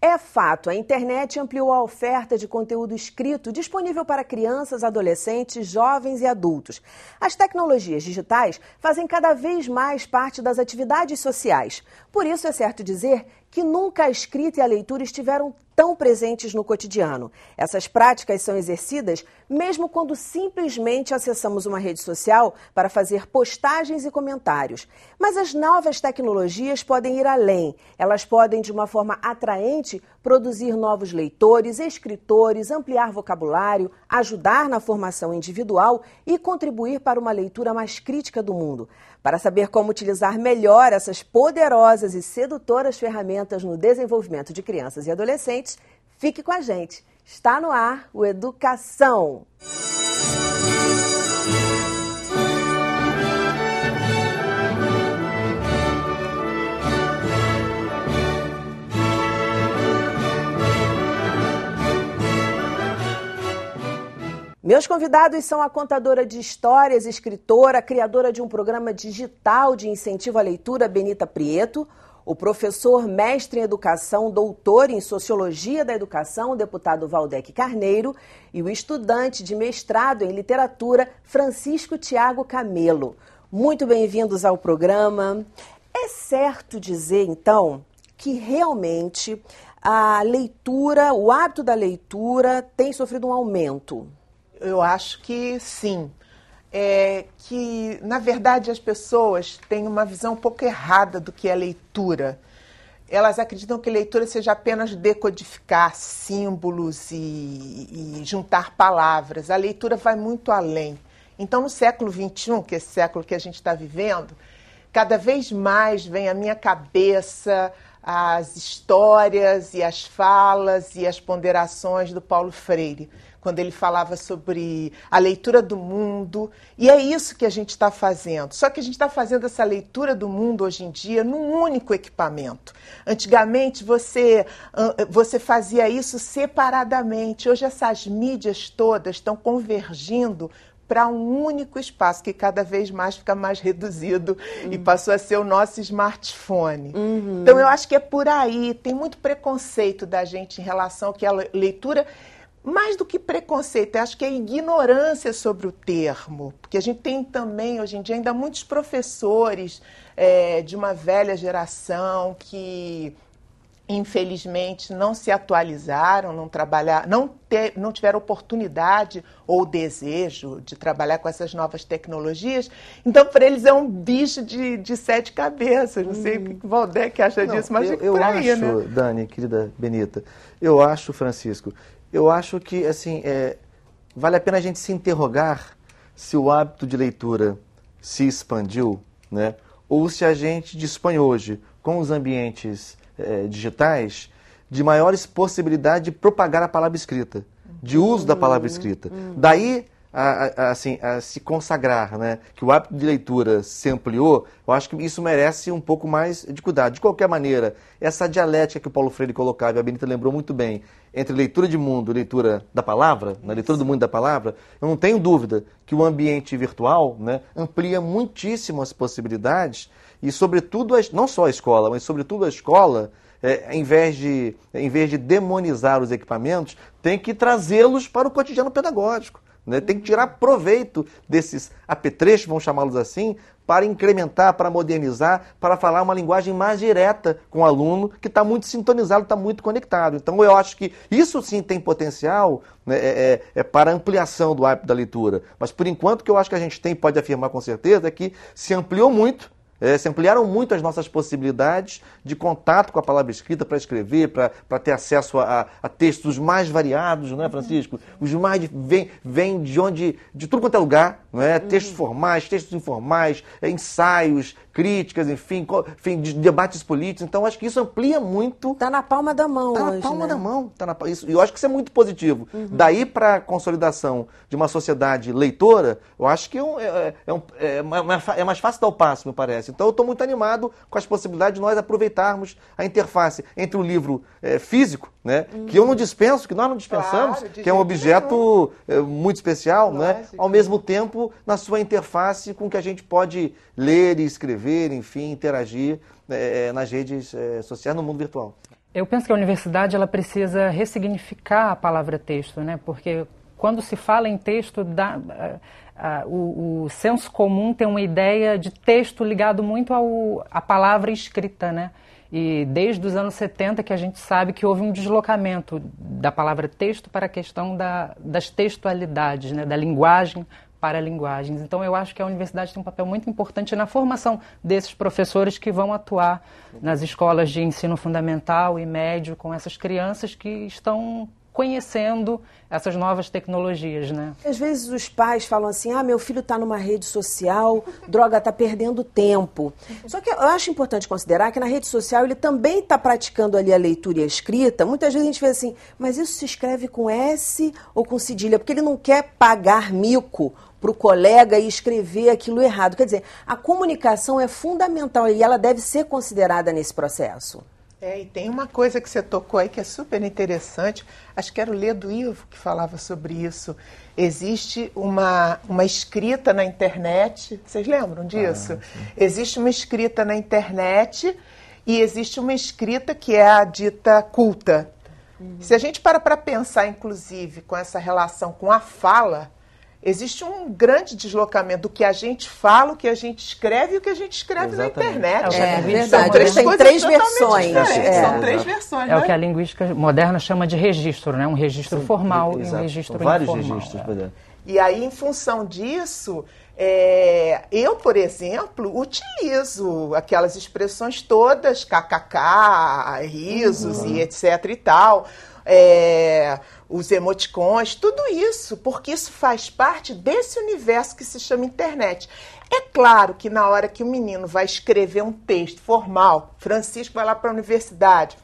É fato, a internet ampliou a oferta de conteúdo escrito disponível para crianças, adolescentes, jovens e adultos. As tecnologias digitais fazem cada vez mais parte das atividades sociais. Por isso, é certo dizer que nunca a escrita e a leitura estiveram tão presentes no cotidiano. Essas práticas são exercidas mesmo quando simplesmente acessamos uma rede social para fazer postagens e comentários. Mas as novas tecnologias podem ir além. Elas podem, de uma forma atraente, produzir novos leitores, escritores, ampliar vocabulário, ajudar na formação individual e contribuir para uma leitura mais crítica do mundo. Para saber como utilizar melhor essas poderosas e sedutoras ferramentas, ferramentas no desenvolvimento de crianças e adolescentes, fique com a gente. Está no ar o Educação. Meus convidados são a contadora de histórias, escritora, criadora de um programa digital de incentivo à leitura, Benita Prieto, o professor mestre em educação, doutor em sociologia da educação, deputado Valdec Carneiro, e o estudante de mestrado em literatura, Francisco Tiago Camelo. Muito bem-vindos ao programa. É certo dizer, então, que realmente a leitura, o hábito da leitura tem sofrido um aumento? Eu acho que sim é que, na verdade, as pessoas têm uma visão um pouco errada do que é leitura. Elas acreditam que leitura seja apenas decodificar símbolos e, e juntar palavras. A leitura vai muito além. Então, no século XXI, que é esse século que a gente está vivendo, cada vez mais vem à minha cabeça as histórias e as falas e as ponderações do Paulo Freire, quando ele falava sobre a leitura do mundo. E é isso que a gente está fazendo. Só que a gente está fazendo essa leitura do mundo hoje em dia num único equipamento. Antigamente você, você fazia isso separadamente. Hoje essas mídias todas estão convergindo para um único espaço que cada vez mais fica mais reduzido uhum. e passou a ser o nosso smartphone. Uhum. Então eu acho que é por aí, tem muito preconceito da gente em relação ao que é leitura mais do que preconceito, acho que é ignorância sobre o termo, porque a gente tem também, hoje em dia, ainda muitos professores é, de uma velha geração que infelizmente não se atualizaram, não trabalhar, não, não tiveram oportunidade ou desejo de trabalhar com essas novas tecnologias. Então, para eles é um bicho de, de sete cabeças. Não sei hum. o que o Valdec acha não, disso, mas eu, eu aí, acho, né? Dani, querida Benita, eu acho, Francisco, eu acho que assim é, vale a pena a gente se interrogar se o hábito de leitura se expandiu, né? Ou se a gente dispõe hoje com os ambientes é, digitais de maiores possibilidade de propagar a palavra escrita, de uso da uhum, palavra escrita. Uhum. Daí a, a, assim, a se consagrar, né? que o hábito de leitura se ampliou, eu acho que isso merece um pouco mais de cuidado. De qualquer maneira, essa dialética que o Paulo Freire colocava, e a Benita lembrou muito bem, entre leitura de mundo e leitura da palavra, na né? leitura do mundo da palavra, eu não tenho dúvida que o ambiente virtual né, amplia muitíssimo as possibilidades e, sobretudo, as, não só a escola, mas, sobretudo, a escola é, em, vez de, em vez de demonizar os equipamentos, tem que trazê-los para o cotidiano pedagógico. Né? Tem que tirar proveito desses apetrechos, vamos chamá-los assim, para incrementar, para modernizar, para falar uma linguagem mais direta com o aluno que está muito sintonizado, está muito conectado. Então eu acho que isso sim tem potencial né, é, é, é, para ampliação do hábito da leitura. Mas por enquanto o que eu acho que a gente tem, pode afirmar com certeza, é que se ampliou muito é, se ampliaram muito as nossas possibilidades de contato com a palavra escrita para escrever, para ter acesso a, a, textos mais variados, não é, Francisco? Os mais vêm vem de onde, de tudo quanto é lugar, não é? Uhum. Textos formais, textos informais, é, ensaios, críticas, enfim, enfim debates políticos. Então, acho que isso amplia muito. Está na palma da mão, Está na palma né? da mão. Tá na, isso, eu acho que isso é muito positivo. Uhum. Daí para a consolidação de uma sociedade leitora, eu acho que é, um, é, é, um, é, é, é, é mais fácil dar o passo, me parece. Então, eu estou muito animado com as possibilidades de nós aproveitarmos a interface entre o livro físico, né, uhum. que eu não dispenso, que nós não dispensamos, claro, que é um objeto muito especial, né, ao mesmo tempo na sua interface com que a gente pode ler e escrever escrever, enfim, interagir é, nas redes é, sociais, no mundo virtual. Eu penso que a universidade ela precisa ressignificar a palavra texto, né? porque quando se fala em texto, dá, o, o, senso comum tem uma ideia de texto ligado muito à palavra escrita. Né? E desde os anos 70 que a gente sabe que houve um deslocamento da palavra texto para a questão da, das textualidades, né? da linguagem para linguagens. Então, eu acho que a universidade tem um papel muito importante na formação desses professores que vão atuar nas escolas de ensino fundamental e médio com essas crianças que estão conhecendo essas novas tecnologias, né? Às vezes os pais falam assim: "Ah, meu filho está numa rede social, droga, está perdendo tempo". Só que eu acho importante considerar que na rede social ele também está praticando ali a leitura e a escrita. Muitas vezes a gente vê assim: "Mas isso se escreve com S ou com cedilha?", porque ele não quer pagar mico para o colega e escrever aquilo errado. Quer dizer, a comunicação é fundamental e ela deve ser considerada nesse processo. É, e tem uma coisa que você tocou aí que é super interessante, acho que era o Ledo Ivo que falava sobre isso. Existe uma, uma escrita na internet, vocês lembram disso? Ah, existe uma escrita na internet e existe uma escrita que é a dita culta. Uhum. Se a gente para para pensar, inclusive, com essa relação com a fala, Existe um grande deslocamento do que a gente fala, o que a gente escreve e o que a gente escreve Exatamente. na internet. É, é né? verdade. São três, Tem três versões. É. São três versões. É o né? que a linguística moderna chama de registro, né? Um registro formal exato. e um registro Vários informal. Vários registros, é. E aí, em função disso, é, eu, por exemplo, utilizo aquelas expressões todas, kkk, risos uhum. e etc e tal, é, os emoticons, tudo isso, porque isso faz parte desse universo que se chama internet. É claro que na hora que o menino vai escrever um texto formal, Francisco vai lá para a universidade,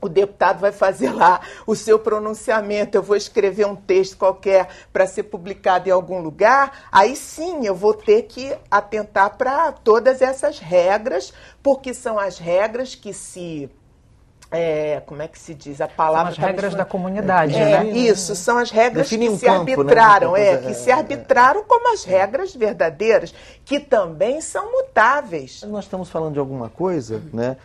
o deputado vai fazer lá o seu pronunciamento, eu vou escrever um texto qualquer para ser publicado em algum lugar, aí sim eu vou ter que atentar para todas essas regras, porque são as regras que se é, como é que se diz a palavra? São as tá regras da comunidade, é, né? Isso, são as regras Define que um se campo, né? arbitraram, né? é, que é, se é. arbitraram como as regras verdadeiras, que também são mutáveis. Nós estamos falando de alguma coisa, né?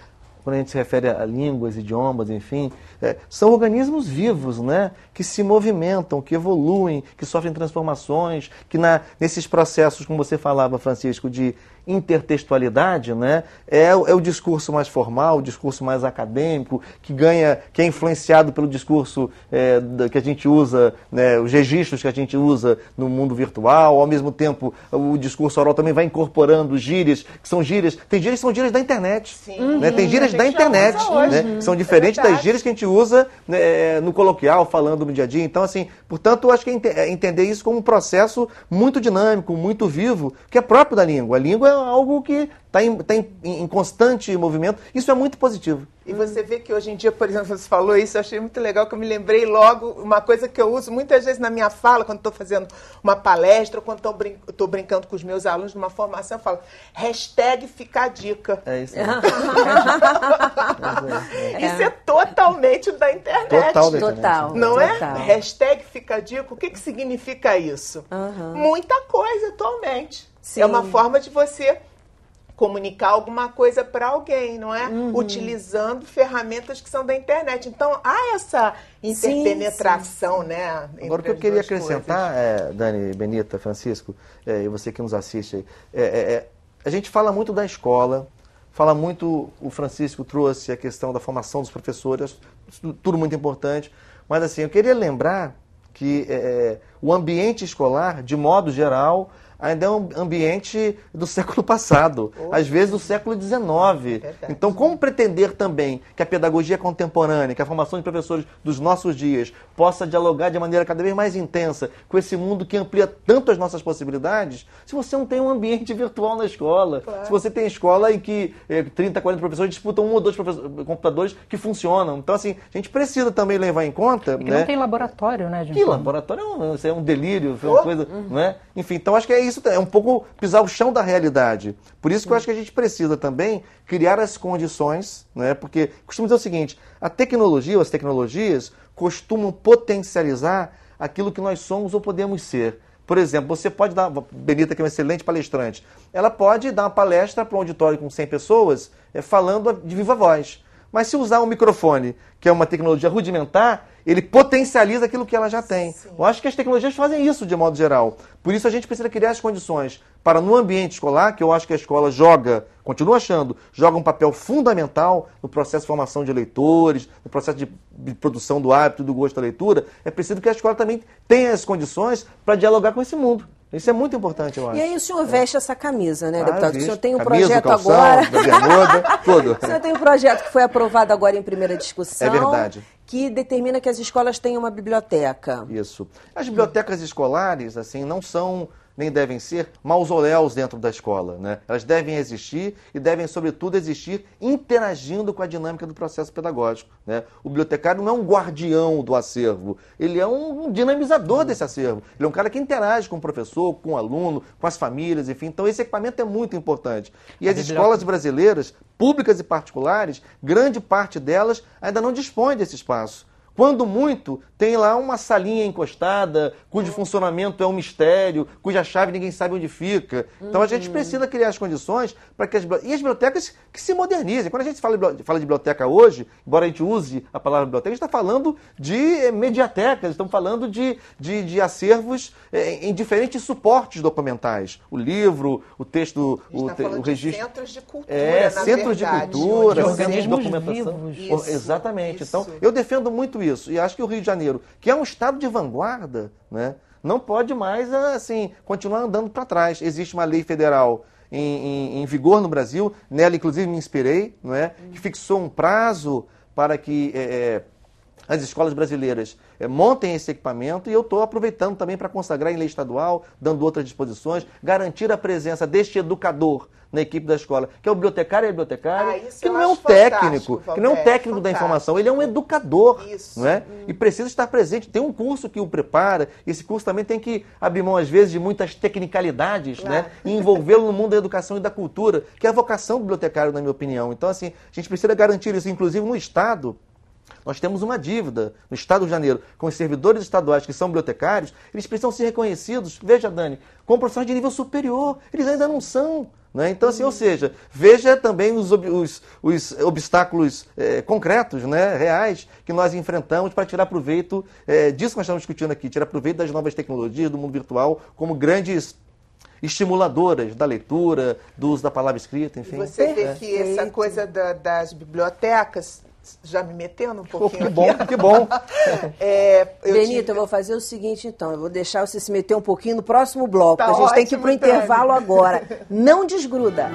Quando a gente se refere a línguas, idiomas, enfim, é, são organismos vivos, né? Que se movimentam, que evoluem, que sofrem transformações, que na, nesses processos, como você falava, Francisco, de intertextualidade, né? É, é, o discurso mais formal, o discurso mais acadêmico, que ganha, que é influenciado pelo discurso é, da, que a gente usa, né, os registros que a gente usa no mundo virtual, ao mesmo tempo o discurso oral também vai incorporando gírias, que são gírias, tem gírias que são gírias da internet, Sim. Né? tem uhum. gírias da internet, né, hoje, né? são é diferentes é das gírias que a gente usa né, no coloquial, falando no dia a dia, então assim, portanto, acho que é, é entender isso como um processo muito dinâmico, muito vivo, que é próprio da língua, a língua então, é algo que está em, tá em, em, constante movimento. Isso é muito positivo. E você vê que hoje em dia, por exemplo, você falou isso, eu achei muito legal que eu me lembrei logo uma coisa que eu uso muitas vezes na minha fala, quando estou fazendo uma palestra, ou quando estou brin brincando com os meus alunos numa formação, eu falo, hashtag fica a dica. É isso. É. isso é totalmente da internet. Total da internet. Total, Não é? total. é? Hashtag fica a dica. O que, que significa isso? Uhum. Muita coisa atualmente. Sim. É uma forma de você comunicar alguma coisa para alguém, não é? Uhum. Utilizando ferramentas que são da internet. Então há essa interpenetração, sim, né? sim. né? Agora o que eu queria acrescentar, é, Dani, Benita, Francisco, é, e você que nos assiste, é, a gente fala muito da escola, fala muito, o Francisco trouxe a questão da formação dos professores, tudo muito importante, mas assim, eu queria lembrar que o ambiente escolar, de modo geral, ainda é um ambiente do século passado, oh. às vezes do século XIX. É então, como pretender também que a pedagogia contemporânea, que a formação de professores dos nossos dias possa dialogar de maneira cada vez mais intensa com esse mundo que amplia tanto as nossas possibilidades, se você não tem um ambiente virtual na escola, claro. se você tem escola em que eh, 30, 40 professores disputam um ou dois computadores que funcionam. Então, assim, a gente precisa também levar em conta... E que né? não tem laboratório, né, gente? Que laboratório é um, é um delírio, é uma oh. coisa... Uhum. Né? Enfim, então acho que é isso isso é um pouco pisar o chão da realidade. Por isso que eu acho que a gente precisa também criar as condições, né? porque costumo dizer o seguinte, a tecnologia, as tecnologias costumam potencializar aquilo que nós somos ou podemos ser. Por exemplo, você pode dar, Benita que é uma excelente palestrante, ela pode dar uma palestra para um auditório com 100 pessoas é, falando de viva voz. Mas se usar um microfone, que é uma tecnologia rudimentar, ele potencializa aquilo que ela já tem. Sim. Eu acho que as tecnologias fazem isso de modo geral. Por isso a gente precisa criar as condições para no ambiente escolar, que eu acho que a escola joga, continuo achando, joga um papel fundamental no processo de formação de leitores, no processo de produção do hábito, do gosto da leitura, é preciso que a escola também tenha as condições para dialogar com esse mundo. Isso é muito importante, eu acho. E aí o senhor veste é. essa camisa, né, ah, deputado? O senhor tem um camisa, projeto calção, agora. Bermuda, tudo. O senhor tem um projeto que foi aprovado agora em primeira discussão. É verdade. Que determina que as escolas tenham uma biblioteca. Isso. As bibliotecas escolares, assim, não são nem devem ser mausoléus dentro da escola. Né? Elas devem existir e devem, sobretudo, existir interagindo com a dinâmica do processo pedagógico. Né? O bibliotecário não é um guardião do acervo, ele é um dinamizador uhum. desse acervo. Ele é um cara que interage com o professor, com o aluno, com as famílias, enfim. Então, esse equipamento é muito importante. E as escolas brasileiras, públicas e particulares, grande parte delas ainda não dispõe desse espaço. Quando muito, tem lá uma salinha encostada, cujo uhum. funcionamento é um mistério, cuja chave ninguém sabe onde fica. Então uhum. a gente uhum. precisa criar as condições para que as e as bibliotecas que se modernizem. Quando a gente fala, fala de biblioteca hoje, embora a gente use a palavra biblioteca, a gente está falando de eh, mediatecas, estamos falando de, de, de acervos eh, em, em diferentes suportes documentais. O livro, o texto, o, tá o registro. De centros de cultura. É, centros verdade, de cultura, centros de documentação. Isso, Exatamente. Então, isso. Então, eu defendo muito isso. E acho que o Rio de Janeiro, que é um estado de vanguarda, né, não pode mais assim continuar andando para trás. Existe uma lei federal em, em, em, vigor no Brasil, nela inclusive me inspirei, né, que fixou um prazo para que é, é as escolas brasileiras é, montem esse equipamento e eu estou aproveitando também para consagrar em lei estadual, dando outras disposições, garantir a presença deste educador na equipe da escola, que é o bibliotecário e a bibliotecária, ah, é que não é um técnico, que não é um técnico da informação, ele é um educador, isso. não é? Hum. E precisa estar presente. Tem um curso que o prepara, esse curso também tem que abrir mão, às vezes, de muitas tecnicalidades, né? E envolvê-lo no mundo da educação e da cultura, que é a vocação do bibliotecário, na minha opinião. Então, assim, a gente precisa garantir isso, inclusive no Estado, nós temos uma dívida no Estado do Rio de Janeiro com os servidores estaduais que são bibliotecários, eles precisam ser reconhecidos, veja, Dani, com profissionais de nível superior. Eles ainda não são. Né? Então, assim, ou uhum. seja, veja também os, os, os obstáculos é, concretos, né, reais, que nós enfrentamos para tirar proveito é, disso que nós estamos discutindo aqui, tirar proveito das novas tecnologias, do mundo virtual, como grandes estimuladoras da leitura, do uso da palavra escrita, enfim. Você vê é. que essa coisa da, das bibliotecas já me metendo um oh, pouquinho. Oh, que bom, aqui. que bom. é, eu Benito, te... eu vou fazer o seguinte então, eu vou deixar você se meter um pouquinho no próximo bloco. Tá a gente ótimo, tem que ir para o intervalo agora. Não desgruda.